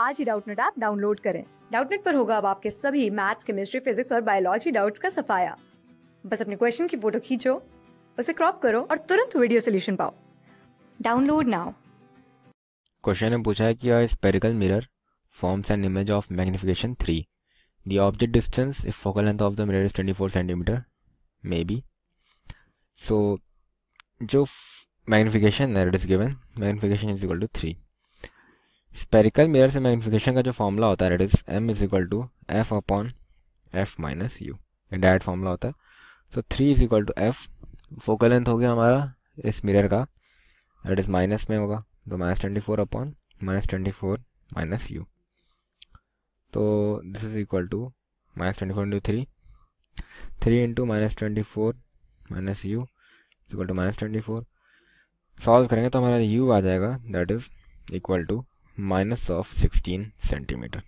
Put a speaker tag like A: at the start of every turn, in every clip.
A: आज ही Doubtnut app download करें डाउटनेट पर होगा अब आपके सभी मैथ्स केमिस्ट्री फिजिक्स और बायोलॉजी डाउट्स का सफाया बस अपने क्वेश्चन की फोटो खींचो उसे क्रॉप करो और तुरंत वीडियो सोल्यूशन पाओ डाउनलोड नाउ
B: क्वेश्चन ने पूछा है कि a spherical mirror forms an image of magnification three The object distance if focal length of the mirror is 24 may be so जो magnification that it is given, magnification is equal to 3. Spherical mirror से magnification का जो formula होता है that is M is equal to F upon F minus U direct formula होता है so three is equal to F focal length हो गया हमारा इस मिरर का डेट इज माइनस में होगा तो minus twenty four upon minus twenty four minus U तो this is equal to minus twenty four into three three into minus twenty four minus U equal to minus twenty four solve करेंगे तो हमारा U आ जाएगा that is equal to minus of 16 centimetre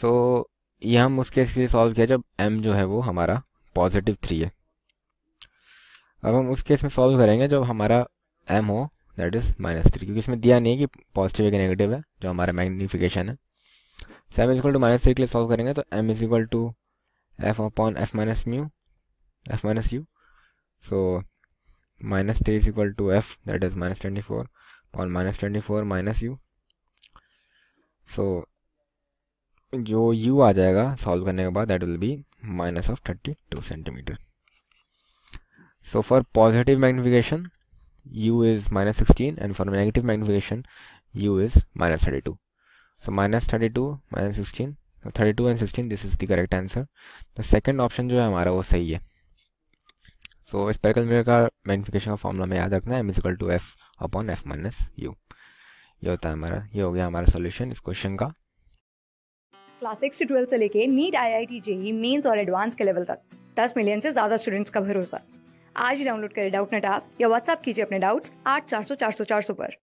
B: so so, ये हम उस case के लिए सॉल्व किया जब m जो है वो हमारा पॉजिटिव थ्री है अब हम उस केस में सॉल्व करेंगे जब हमारा m हो दैट इज़ माइनस थ्री क्योंकि इसमें दिया नहीं है कि पॉजिटिव है कि नेगेटिव है जो हमारा मैग्नीफिकेशन है so M is equal to minus three के लिए सॉल्व करेंगे तो M equal to F upon F minus mu F minus U so minus 3 is equal to f that is minus 24 upon minus 24 minus u so so, जो u आ जाएगा solve करने के बाद that will be minus of thirty two centimetre so for positive magnification u is minus 16 and for negative magnification u is minus 32 so minus 32 minus 16 so 32 and 16 this is the correct answer the second option जो है हमारा वो सही है so तो spherical mirror का magnification का formula में याद रखना है M is equal to F upon F minus U ये होता है हमारा ये हो गया हमारा सोल्यूशन इस क्वेश्चन का
A: क्लास सिक्स से ट्वेल्थ से लेके NEET I I T JEE mains और एडवांस के लेवल तक दस मिलियन से ज्यादा स्टूडेंट्स का भरोसा आज ही डाउनलोड करें डाउट नेट आप या व्हाट्सअप कीजिए अपने डाउट्स आठ चार सौ चार सौ चार सौ पर